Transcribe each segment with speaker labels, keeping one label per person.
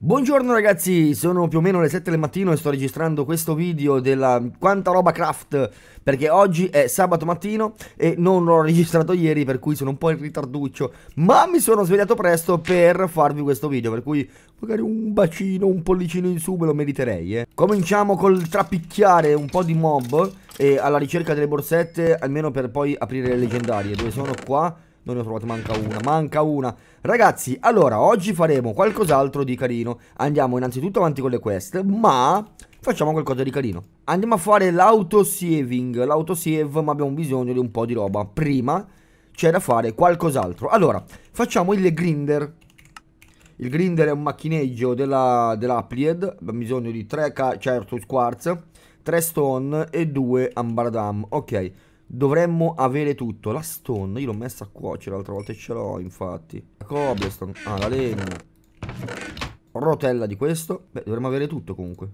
Speaker 1: Buongiorno ragazzi, sono più o meno le 7 del mattino e sto registrando questo video della quanta roba craft perché oggi è sabato mattino e non l'ho registrato ieri per cui sono un po' in ritarduccio ma mi sono svegliato presto per farvi questo video per cui magari un bacino, un pollicino in su me lo meriterei eh. Cominciamo col trapicchiare un po' di mob e alla ricerca delle borsette almeno per poi aprire le leggendarie dove sono qua non ne ho trovate, manca una, manca una. Ragazzi, allora, oggi faremo qualcos'altro di carino. Andiamo innanzitutto avanti con le quest, ma facciamo qualcosa di carino. Andiamo a fare l'autosaving, l'autosave, ma abbiamo bisogno di un po' di roba. Prima c'è da fare qualcos'altro. Allora, facciamo il grinder. Il grinder è un macchineggio della, dell'Applied, abbiamo bisogno di 3 certo quartz, 3 stone e 2 ambaradam, Ok, dovremmo avere tutto. La stone, io l'ho messa a cuocere l'altra volta e ce l'ho, infatti. La cobblestone, ah, la legna. Rotella di questo. Beh, dovremmo avere tutto comunque.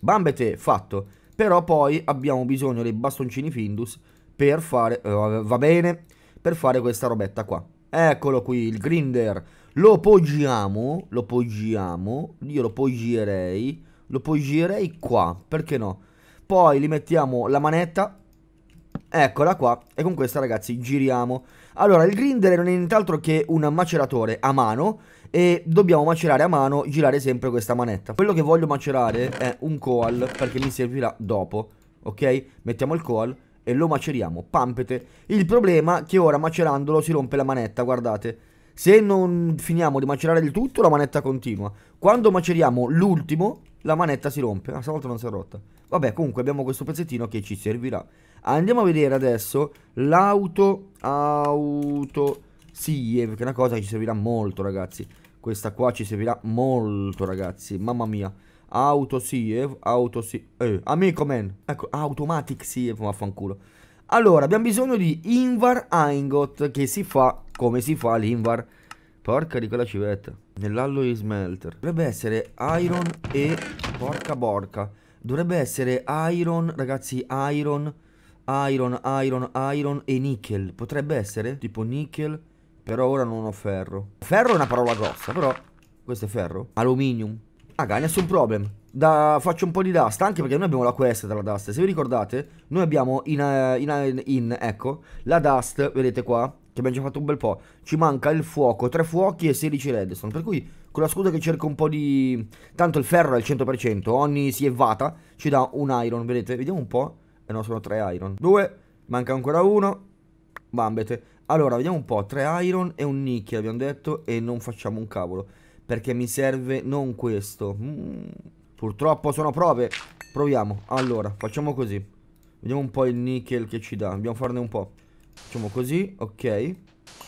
Speaker 1: Bambete, fatto. Però poi abbiamo bisogno dei bastoncini Findus per fare, uh, va bene, per fare questa robetta qua. Eccolo qui, il grinder. Lo poggiamo, lo poggiamo, io lo poggierei, lo poggierei qua, perché no? Poi li mettiamo la manetta Eccola qua, e con questa ragazzi giriamo. Allora, il grinder non è nient'altro che un maceratore a mano e dobbiamo macerare a mano, girare sempre questa manetta. Quello che voglio macerare è un coal, perché mi servirà dopo, ok? Mettiamo il coal e lo maceriamo, pampete. Il problema è che ora macerandolo si rompe la manetta, guardate. Se non finiamo di macerare il tutto, la manetta continua. Quando maceriamo l'ultimo, la manetta si rompe. Ah, stavolta non si è rotta. Vabbè, comunque abbiamo questo pezzettino che ci servirà. Andiamo a vedere adesso l'auto auto Siev, che è una cosa che ci servirà molto ragazzi. Questa qua ci servirà molto ragazzi, mamma mia. Auto Siev, auto Siev, eh, amico man. Ecco, automatic Siev, vaffanculo. Allora, abbiamo bisogno di Invar Eingot, che si fa come si fa l'Invar. Porca di quella civetta. Nell'alloy smelter. Dovrebbe essere Iron e... Porca borca. Dovrebbe essere Iron, ragazzi, Iron... Iron, iron, iron e nickel. Potrebbe essere? Tipo nickel, però ora non ho ferro. Ferro è una parola grossa, però... Questo è ferro? Aluminium. Raga, nessun problem. Da, faccio un po' di dust, anche perché noi abbiamo la quest della dust. Se vi ricordate, noi abbiamo in, uh, in, eh, in, ecco, la dust, vedete qua, che abbiamo già fatto un bel po'. Ci manca il fuoco, tre fuochi e 16 redstone. Per cui, con la scusa che cerco un po' di... Tanto il ferro è al 100%, ogni si evata ci dà un iron, vedete? Vediamo un po' E no, sono tre iron. Due, manca ancora uno. Bambete. Allora, vediamo un po'. Tre iron e un nickel, abbiamo detto, e non facciamo un cavolo. Perché mi serve non questo. Mm, purtroppo sono prove. Proviamo. Allora, facciamo così. Vediamo un po' il nickel che ci dà. Dobbiamo farne un po'. Facciamo così, ok.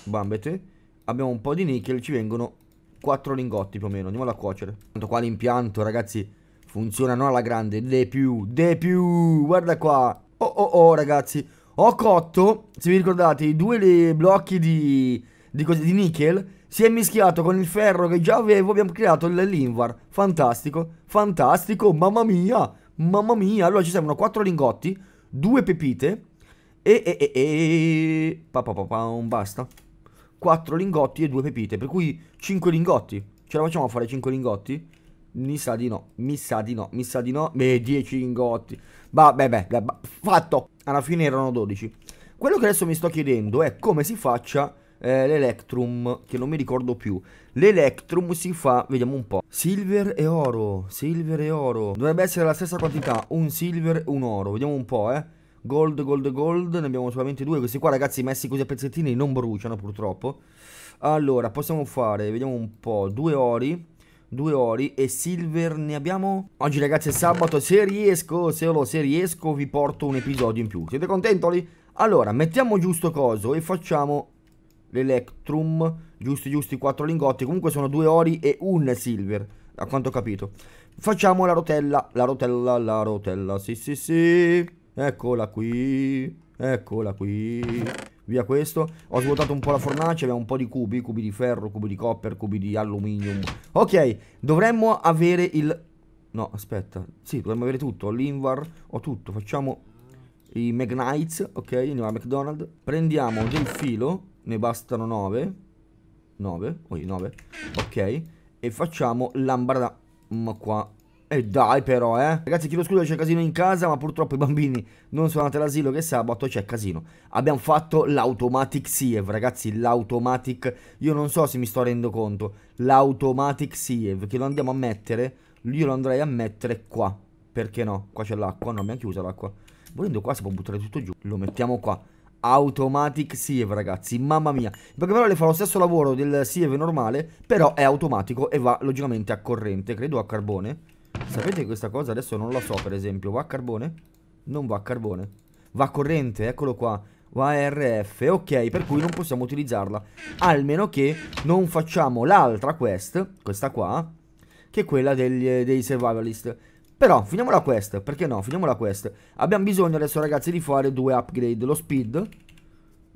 Speaker 1: Bambete. Abbiamo un po' di nickel, ci vengono quattro lingotti più o meno. Andiamo a cuocere. Tanto qua l'impianto, ragazzi funzionano alla grande, de più, de più, guarda qua, oh oh oh ragazzi, ho cotto, se vi ricordate, i due blocchi di, di, cose, di nickel, si è mischiato con il ferro che già avevo, abbiamo creato il linvar, fantastico, fantastico, mamma mia, mamma mia, allora ci servono quattro lingotti, Due pepite, e e e e, pa, pa, pa, pa, basta, Quattro lingotti e due pepite, per cui cinque lingotti, ce la facciamo a fare 5 lingotti? Mi sa di no, mi sa di no, mi sa di no. Beh, 10 ingotti. Vabbè, beh, beh, fatto. Alla fine erano 12. Quello che adesso mi sto chiedendo è come si faccia eh, l'Electrum, che non mi ricordo più. L'Electrum si fa, vediamo un po'. Silver e oro, silver e oro. Dovrebbe essere la stessa quantità, un silver e un oro. Vediamo un po', eh. Gold, gold, gold, ne abbiamo solamente due. Questi qua, ragazzi, messi così a pezzettini non bruciano, purtroppo. Allora, possiamo fare, vediamo un po', due ori due ori e silver ne abbiamo? Oggi ragazzi è sabato, se riesco, se lo se riesco vi porto un episodio in più. Siete contenti? Allora, mettiamo giusto coso e facciamo l'electrum, giusti giusti quattro lingotti, comunque sono due ori e un silver, a quanto ho capito. Facciamo la rotella, la rotella, la rotella, sì sì sì, eccola qui. Eccola qui. Via questo. Ho svuotato un po' la fornace, abbiamo un po' di cubi, cubi di ferro, cubi di copper, cubi di alluminio. Ok, dovremmo avere il... No, aspetta. Sì, dovremmo avere tutto. l'invar, ho tutto. Facciamo i McKnights. ok, andiamo a McDonald's. Prendiamo del filo, ne bastano 9. 9, oi, 9. Ok, e facciamo l'ambra qua e eh, dai però, eh. Ragazzi, chiedo scusa, c'è casino in casa, ma purtroppo i bambini non sono andati all'asilo che sabato c'è casino. Abbiamo fatto l'automatic siev, ragazzi, l'automatic... Io non so se mi sto rendendo conto. L'automatic siev, che lo andiamo a mettere... Io lo andrei a mettere qua. Perché no? Qua c'è l'acqua, no, abbiamo chiusa l'acqua. Volendo qua si può buttare tutto giù. Lo mettiamo qua. Automatic Siev ragazzi, mamma mia Perché però le fa lo stesso lavoro del Siev normale Però è automatico e va logicamente a corrente Credo a carbone Sapete che questa cosa adesso non la so, per esempio. Va a carbone? Non va a carbone. Va a corrente, eccolo qua. Va a RF, ok, per cui non possiamo utilizzarla. Almeno che non facciamo l'altra quest, questa qua, che è quella degli, dei survivalist. Però, finiamo la quest, perché no? Finiamo la quest. Abbiamo bisogno adesso, ragazzi, di fare due upgrade. Lo speed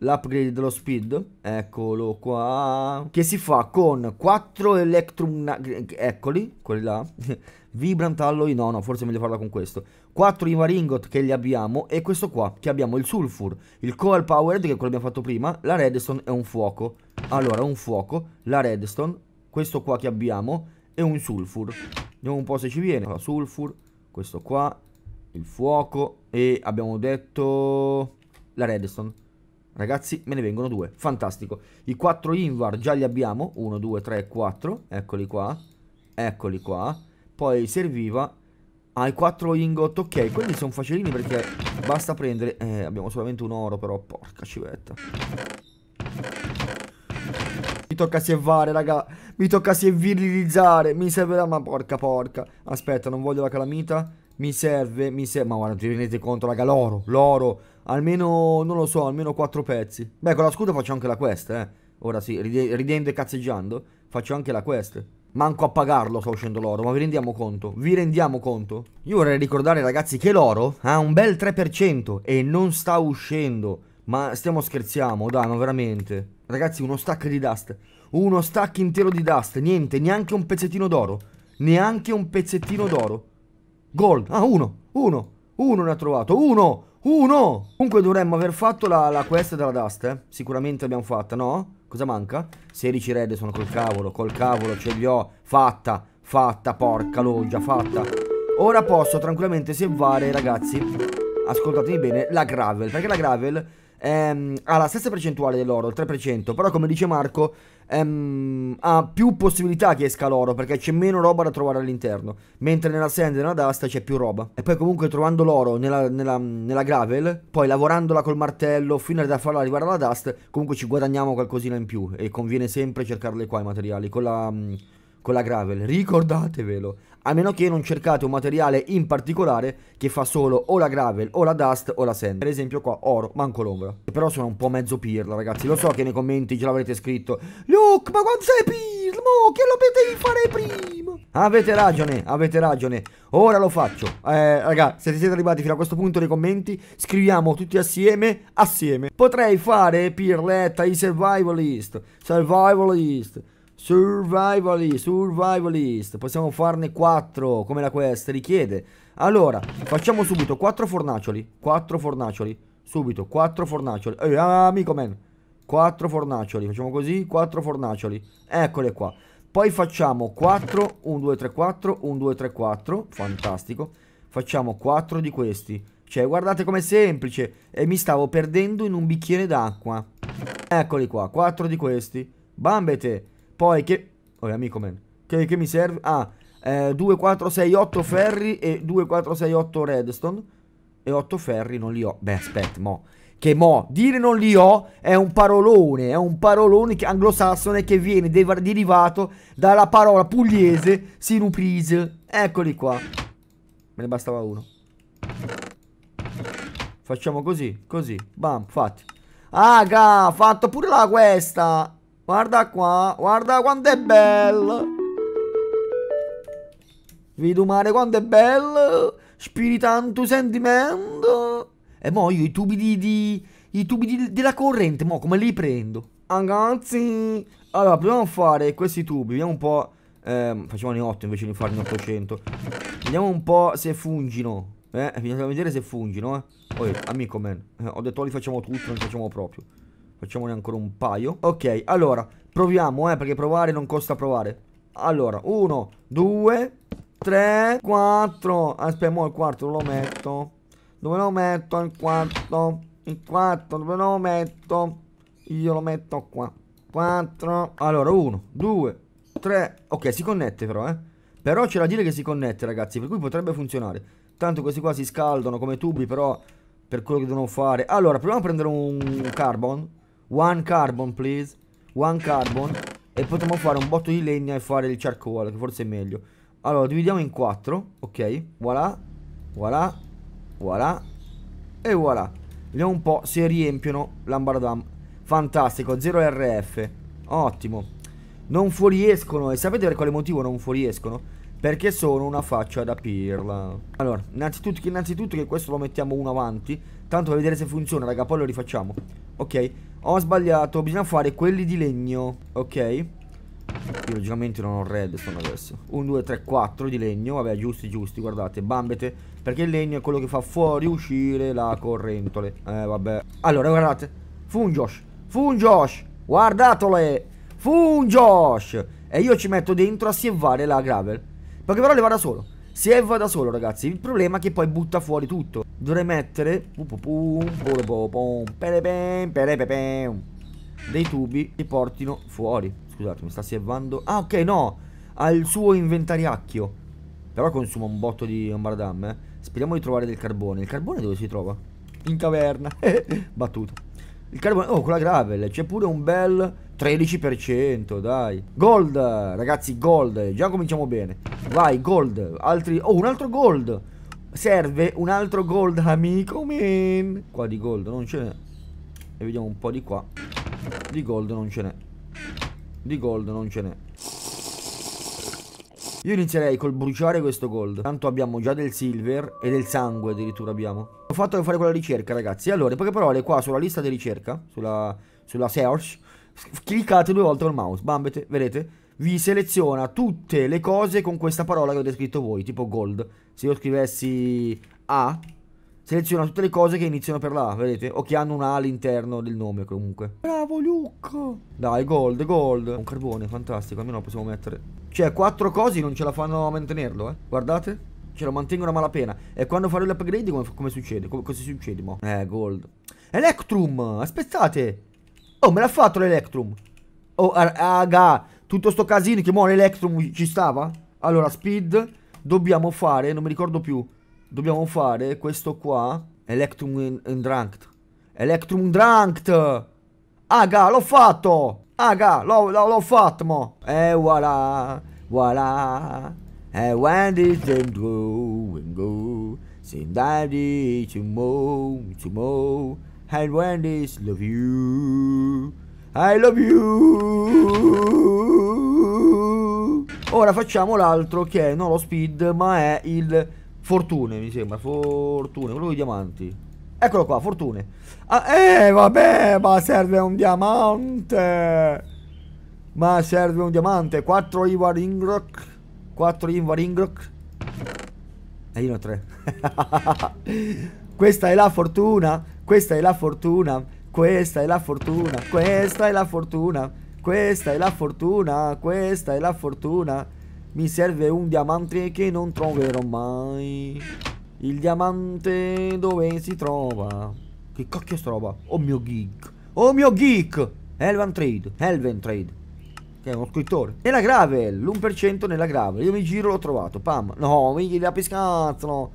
Speaker 1: l'upgrade dello speed eccolo qua che si fa con 4 electrum eccoli quelli là vibrant alloy no no forse è meglio farla con questo 4 ivaringot che li abbiamo e questo qua che abbiamo il sulfur il coal powered che è quello abbiamo fatto prima la redstone è un fuoco allora un fuoco la redstone questo qua che abbiamo e un sulfur vediamo un po' se ci viene allora, sulfur questo qua il fuoco e abbiamo detto la redstone Ragazzi, me ne vengono due. Fantastico. I quattro Invar già li abbiamo. 1, 2, 3, 4. Eccoli qua. Eccoli qua. Poi serviva ai ah, 4 ingot. Ok, quelli sono facilini perché basta prendere... Eh, abbiamo solamente un oro però. Porca civetta. Mi tocca sievare, raga. Mi tocca sievilizzare. Mi serve la... Ma porca porca. Aspetta, non voglio la calamita. Mi serve, mi serve... Ma guarda, ti rendete conto, raga. L'oro, l'oro almeno, non lo so, almeno quattro pezzi. Beh, con la scuda faccio anche la quest, eh. Ora sì, ridendo e cazzeggiando, faccio anche la quest. Manco a pagarlo sta uscendo l'oro, ma vi rendiamo conto? Vi rendiamo conto? Io vorrei ricordare ragazzi che l'oro ha un bel 3% e non sta uscendo. Ma stiamo scherziamo, dai, ma veramente. Ragazzi, uno stack di dust. Uno stack intero di dust. Niente, neanche un pezzettino d'oro. Neanche un pezzettino d'oro. Gold. Ah, uno. Uno. Uno ne ha trovato. Uno. Uno! Comunque dovremmo aver fatto la, la quest della Dust, eh. Sicuramente l'abbiamo fatta, no? Cosa manca? 16 red sono col cavolo, col cavolo, ce li ho. Fatta, fatta, porca loggia, fatta. Ora posso tranquillamente salvare, ragazzi, ascoltatemi bene, la gravel. Perché la gravel ehm, ha la stessa percentuale dell'oro, il 3%, però come dice Marco ehm, ha più possibilità che esca l'oro perché c'è meno roba da trovare all'interno, mentre nella sand e nella dasta c'è più roba. E poi comunque trovando l'oro nella, nella, nella, gravel, poi lavorandola col martello fino a farla arrivare alla dust, comunque ci guadagniamo qualcosina in più e conviene sempre cercarle qua i materiali, con la... Mh, con la gravel, ricordatevelo. A meno che non cercate un materiale in particolare che fa solo o la gravel o la dust o la sand. Per esempio qua oro, manco l'ombra. Però sono un po' mezzo pirla ragazzi, lo so che nei commenti ce l'avrete scritto. Luke, ma quanto sei pirla? Mo, che lo potevi fare prima? Avete ragione, avete ragione. Ora lo faccio. Eh, raga, se siete arrivati fino a questo punto nei commenti, scriviamo tutti assieme, assieme. Potrei fare pirletta i survivalist. Survivalist. Survivalist, survivalist. Possiamo farne 4, come la quest richiede. Allora, facciamo subito 4 fornacioli. 4 fornacioli. Subito, 4 fornacioli. Eh, amico man. 4 fornacioli. Facciamo così, 4 fornacioli. Eccole qua. Poi facciamo 4, 1, 2, 3, 4, 1, 2, 3, 4. Fantastico. Facciamo 4 di questi. Cioè, guardate com'è semplice. E mi stavo perdendo in un bicchiere d'acqua. Eccoli qua, 4 di questi. Bambete. Poi che... Oh, amico man. Che, che mi serve? Ah, eh, 2468 ferri e 2468 redstone. E 8 ferri non li ho. Beh, aspetta, mo che mo dire non li ho è un parolone, è un parolone anglosassone che viene derivato dalla parola pugliese sinuprise. Eccoli qua. Me ne bastava uno. Facciamo così, così, bam, fatti. Aga, fatto pure la questa. Guarda qua, guarda quanto è bello. Vedo mare quanto è bello. Spiritanto sentimento. E mo io i tubi di... di I tubi di, della corrente, mo come li prendo? Ragazzi... Allora, proviamo a fare questi tubi. Vediamo un po'... Eh, facevano i 8 invece di farne 800. Vediamo un po' se fungino. Eh, bisogna vedere se fungino, eh. Oh, amico man. Eh, ho detto li facciamo tutti, non li facciamo proprio. Facciamone ancora un paio. Ok, allora, proviamo, eh, perché provare non costa provare. Allora, uno, due, tre, quattro. Aspetta, mo il quarto lo metto. Dove lo metto il quarto? Il quarto dove lo metto? Io lo metto qua. Quattro. Allora, uno, due, tre. Ok, si connette però, eh. Però c'è da dire che si connette, ragazzi, per cui potrebbe funzionare. Tanto questi qua si scaldano come tubi, però per quello che devono fare. Allora, proviamo a prendere un carbon. One carbon, please. One carbon. E potremmo fare un botto di legna e fare il charcoal, che forse è meglio. Allora, dividiamo in quattro. Ok. Voilà. Voilà. Voilà. E voilà. Vediamo un po' se riempiono l'ambaradam Fantastico. 0 RF. Ottimo. Non fuoriescono. E sapete per quale motivo non fuoriescono? perché sono una faccia da pirla. Allora, innanzitutto, innanzitutto che questo lo mettiamo uno avanti, tanto per vedere se funziona, raga, poi lo rifacciamo. Ok, ho sbagliato, bisogna fare quelli di legno, ok? Io logicamente non ho red, sono adesso. 1, 2, 3, 4 di legno, vabbè, giusti, giusti, guardate, bambete, perché il legno è quello che fa fuori uscire la correntole. Eh, vabbè. Allora, guardate, fungosh, fungosh, guardatole, fungosh! E io ci metto dentro a sievare la gravel. Poche parole va da solo. Se va da solo, ragazzi, il problema è che poi butta fuori tutto. Dovrei mettere dei tubi che portino fuori. Scusate, mi sta sievando. Ah, ok, no. Ha il suo inventariacchio. Però consuma un botto di ambardam, eh. Speriamo di trovare del carbone. Il carbone dove si trova? In caverna. Battuto. Il carbone, oh, con la gravel, c'è pure un bel 13%, dai. Gold, ragazzi, gold, già cominciamo bene. Vai, gold, altri, oh, un altro gold. Serve un altro gold, amico, man. Qua di gold non ce n'è. E vediamo un po' di qua. Di gold non ce n'è. Di gold non ce n'è. Io inizierei col bruciare questo gold. Tanto abbiamo già del silver e del sangue addirittura abbiamo. Ho fatto fare quella ricerca, ragazzi. Allora, in poche parole, qua sulla lista di ricerca, sulla, sulla search, cliccate due volte col mouse. Bambete, vedete? Vi seleziona tutte le cose con questa parola che avete scritto voi, tipo gold. Se io scrivessi A, seleziona tutte le cose che iniziano per la A, vedete? O che hanno un A all'interno del nome comunque. Bravo Luca! Dai, gold, gold. Un carbone, fantastico, almeno lo possiamo mettere. Cioè, quattro cose non ce la fanno a mantenerlo, eh. Guardate. Ce lo mantengono a malapena. E quando farò l'upgrade come, come succede? Come, cosa succede, mo? Eh, gold. Electrum! Aspettate! Oh, me l'ha fatto l'Electrum! Oh, raga! Tutto sto casino che mo l'Electrum ci stava? Allora, speed... Dobbiamo fare... Non mi ricordo più. Dobbiamo fare questo qua. Electrum Undranked. Electrum Undranked! Aga, l'ho fatto! Aga, l'ho fatto, mo. E voilà, voilà. E when this the go and go? Sing daddy to mo, to mo. And when this love you? I love you. Ora facciamo l'altro che è non lo speed, ma è il fortune, mi sembra. Fortune, quello dei diamanti. Eccolo qua, fortune. Ah, eh, vabbè, ma serve un diamante. Ma serve un diamante. 4 Ivar Ingrok. 4 Ivar Ingrok. E io ne ho 3. questa è la fortuna. Questa è la fortuna. Questa è la fortuna. Questa è la fortuna. Questa è la fortuna. Questa è la fortuna. Mi serve un diamante che non troverò mai. Il diamante dove si trova? Che cacchio sta roba? Oh mio geek. Oh mio geek. Elven Trade. Elven Trade. Che è uno scrittore. E la gravel. L'1% nella gravel. Io mi giro l'ho trovato. Pam. No, mi la No.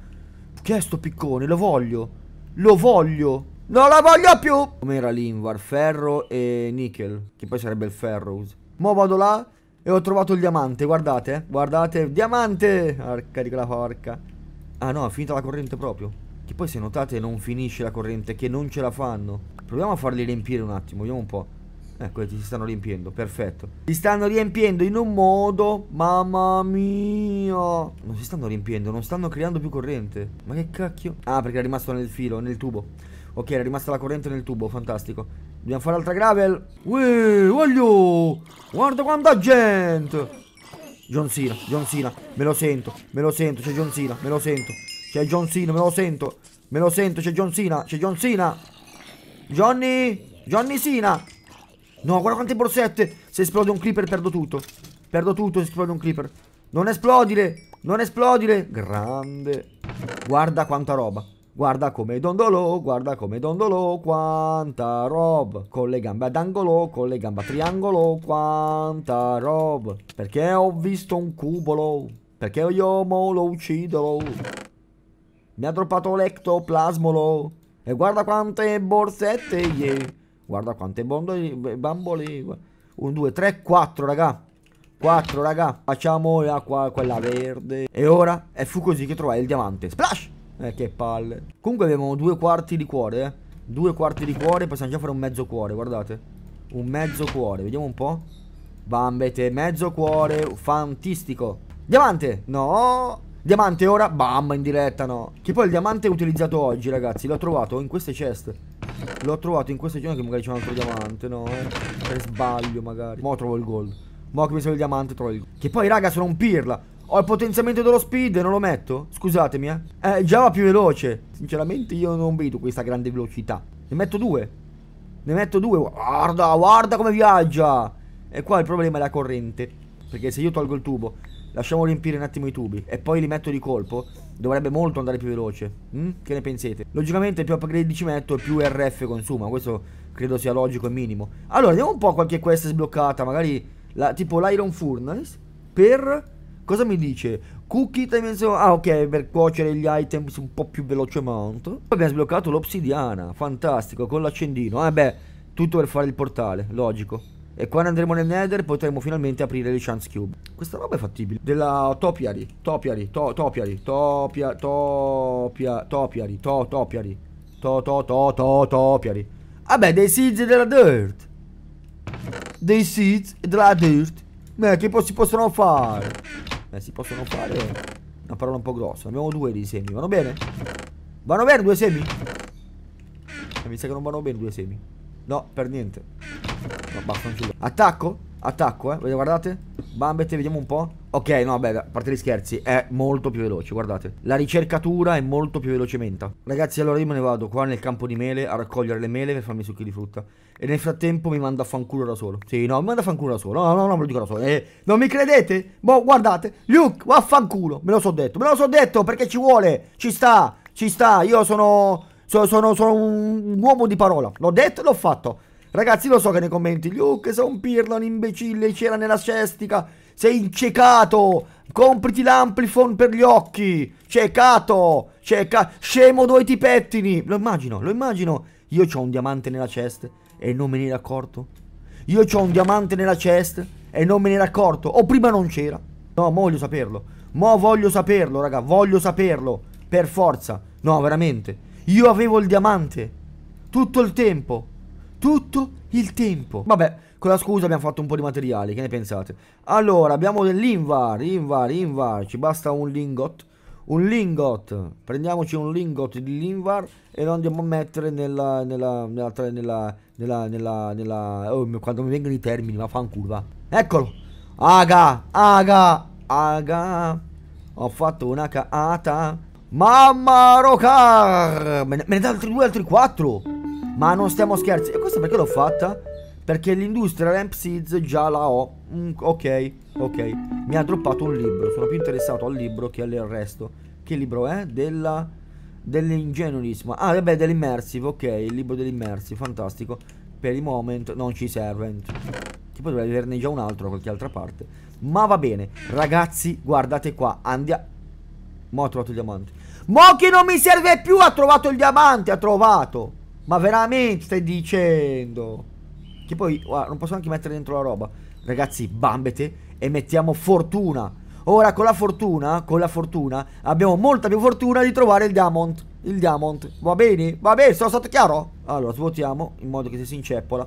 Speaker 1: Che è sto piccone? Lo voglio. Lo voglio. Non la voglio più. Com'era l'Invar? Ferro e Nickel. Che poi sarebbe il Ferrous. Mo vado là e ho trovato il diamante. Guardate. Eh. Guardate. Diamante. Arca di quella porca. Ah no, ha finito la corrente proprio. Che poi se notate non finisce la corrente, che non ce la fanno. Proviamo a farli riempire un attimo, vediamo un po'. Ecco, ti stanno riempiendo, perfetto. Ti stanno riempiendo in un modo, mamma mia. Non si stanno riempiendo, non stanno creando più corrente. Ma che cacchio? Ah, perché è rimasto nel filo, nel tubo. Ok, è rimasta la corrente nel tubo, fantastico. Dobbiamo fare altra gravel. Uè, voglio! Guarda quanta gente! John Cena, John Cena, me lo sento, me lo sento, c'è John Cena, me lo sento. C'è John Cena, me lo sento. Me lo sento, c'è John Cena, c'è John Cena. Johnny, Johnny Cena. No, guarda quante borsette. Se esplode un creeper perdo tutto. Perdo tutto se esplode un creeper. Non esplodile, non esplodile. Grande. Guarda quanta roba. Guarda come dondolò, guarda come dondolò, quanta roba. Con le gambe ad angolo, con le gambe a triangolo, quanta roba. Perché ho visto un cubolo, perché io mo lo uccidolo. Mi ha droppato l'ectoplasmolo. E guarda quante borsette, yeah. Guarda quante bambole. bambole. 1, 2, 3, 4, raga. 4, raga. Facciamo la, quella verde. E ora? E fu così che trovai il diamante. Splash! Eh, che palle. Comunque abbiamo due quarti di cuore, eh. Due quarti di cuore, possiamo già fare un mezzo cuore, guardate. Un mezzo cuore, vediamo un po'. Bambete, mezzo cuore, fantastico. Diamante, no. Diamante ora, bam, in diretta, no. Che poi il diamante è utilizzato oggi, ragazzi. L'ho trovato in queste chest. L'ho trovato in queste chest, che magari c'è un altro diamante, no. Per sbaglio, magari. Mo trovo il gold. Mo che mi sono il diamante, trovo il gold. Che poi, raga, sono un pirla. Ho il potenziamento dello speed, non lo metto? Scusatemi, eh. Eh, già va più veloce. Sinceramente io non vedo questa grande velocità. Ne metto due. Ne metto due. Guarda, guarda come viaggia. E qua il problema è la corrente. Perché se io tolgo il tubo, lasciamo riempire un attimo i tubi e poi li metto di colpo, dovrebbe molto andare più veloce. Mm? Che ne pensate? Logicamente più upgrade ci metto più RF consuma, questo credo sia logico e minimo. Allora, vediamo un po' qualche quest sbloccata, magari la, tipo l'Iron Furnace per Cosa mi dice? Cookie time dimension... Ah, ok, per cuocere gli items un po' più velocemente. Poi abbiamo sbloccato l'obsidiana. Fantastico, con l'accendino. Eh beh, tutto per fare il portale, logico. E quando andremo nel nether potremo finalmente aprire le chance cube. Questa roba è fattibile. Della topiari, topiari, to, topiari, topia, topia, topiari, to, topiari, to, to, to, to, topiari. Vabbè, ah, dei seeds della dirt. Dei seeds della dirt. Ma che si possono fare? eh, si possono fare una parola un po' grossa. Abbiamo due di semi, vanno bene? Vanno bene due semi? Eh, mi sa che non vanno bene due semi. No, per niente. No, basta, non ce l'ho. Attacco? Attacco, eh. Vedete, guardate. Bambette, vediamo un po'. Ok, no, vabbè, a parte gli scherzi, è molto più veloce, guardate. La ricercatura è molto più velocemente Ragazzi, allora io me ne vado qua nel campo di mele a raccogliere le mele per farmi succhi di frutta. E nel frattempo mi manda a fanculo da solo. Sì, no, mi manda a fanculo da solo. No, no, no, me lo dico da solo. Eh, non mi credete? Boh, guardate. Luke, vaffanculo. Me lo so detto, me lo so detto perché ci vuole. Ci sta, ci sta. Io Sono, sono, sono un uomo di parola. L'ho detto e l'ho fatto. Ragazzi, lo so che nei commenti, Luke, sei un pirla, un imbecille, c'era nella cestica, sei incecato, compriti l'amplifon per gli occhi, cecato, ceca, scemo due ti pettini. Lo immagino, lo immagino. Io ho un diamante nella chest e non me ne ero accorto. Io ho un diamante nella chest e non me ne ero accorto. O prima non c'era. No, mo voglio saperlo. Mo voglio saperlo, raga, voglio saperlo. Per forza. No, veramente. Io avevo il diamante. Tutto il tempo tutto il tempo. Vabbè, con la scusa abbiamo fatto un po' di materiali, che ne pensate? Allora, abbiamo dell'invar, invar, invar, ci basta un lingot. Un lingot, prendiamoci un lingot di linvar e lo andiamo a mettere nella, nella, nella, nella, nella, nella, nella oh, quando mi vengono i termini, ma un curva. Eccolo, aga, aga, aga, ho fatto una caata. Mamma rocar, me ne, me ne dà altri due, altri quattro. Ma non stiamo scherzi. E questa perché l'ho fatta? Perché l'industria Lamp Seeds già la ho. Mm, ok, ok. Mi ha droppato un libro. Sono più interessato al libro che al resto. Che libro è? Della... Dell'ingenuismo. Ah, vabbè, dell'immersive. Ok, il libro dell'immersive. Fantastico. Per il momento non ci serve. Tipo, dovrei averne già un altro da qualche altra parte. Ma va bene. Ragazzi, guardate qua. Andiamo... Mo' ho trovato il diamante. Mo' che non mi serve più ha trovato il diamante, ha trovato. Ma veramente stai dicendo? Che poi, guarda, non posso anche mettere dentro la roba. Ragazzi, bambete e mettiamo fortuna. Ora con la fortuna, con la fortuna, abbiamo molta più fortuna di trovare il diamond. Il diamond, va bene? Va bene, sono stato chiaro? Allora, svuotiamo in modo che se si inceppola.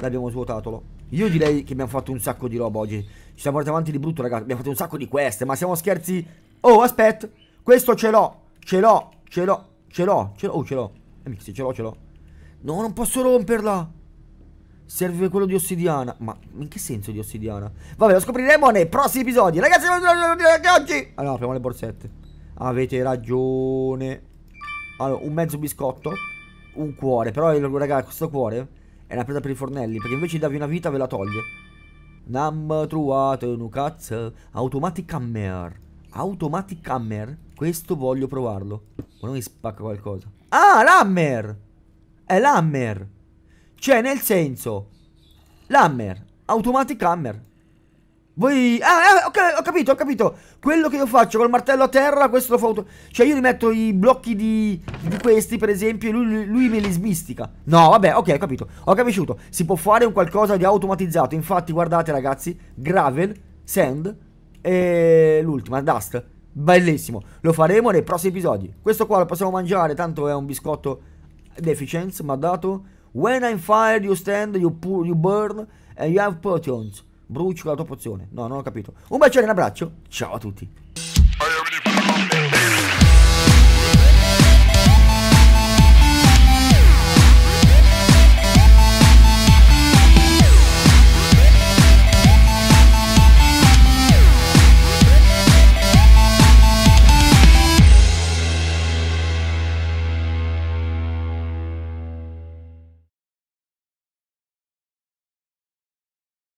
Speaker 1: L'abbiamo svuotatolo. Io direi che abbiamo fatto un sacco di roba oggi. Ci siamo portati avanti di brutto, ragazzi. Abbiamo fatto un sacco di queste, ma siamo scherzi. Oh, aspetta. Questo ce l'ho. Ce l'ho. Ce l'ho. Ce l'ho. Ce l'ho. Oh, ce l'ho. E Mixi, ce l'ho, ce l'ho. No, non posso romperla. Serve quello di ossidiana. Ma in che senso di ossidiana? Vabbè, lo scopriremo nei prossimi episodi. Ragazzi, non anche oggi. Allora, ah, apriamo le borsette. Avete ragione. Allora, un mezzo biscotto. Un cuore. Però, ragazzi, questo cuore è una presa per i fornelli. Perché invece di darvi una vita, ve la toglie. Nam truato, nu cazzo. Automatic hammer. Automatic hammer? Questo voglio provarlo. Ma non mi spacca qualcosa. Ah, l'hammer! È l'hammer. Cioè, nel senso... L'hammer. Automatic hammer. Voi... Ah, ah, ok, ho, capito, ho capito. Quello che io faccio col martello a terra, questo lo fa auto... Cioè, io rimetto i blocchi di, di questi, per esempio, e lui, lui, me li smistica. No, vabbè, ok, ho capito. Ho capisciuto. Si può fare un qualcosa di automatizzato. Infatti, guardate, ragazzi. Gravel, Sand e l'ultima, Dust. Bellissimo, lo faremo nei prossimi episodi. Questo qua lo possiamo mangiare, tanto è un biscotto deficienza, ma dato. When I'm fired you stand, you, pull, you burn and you have potions. Bruci con la tua pozione. No, non ho capito. Un bacione, un abbraccio. Ciao a tutti.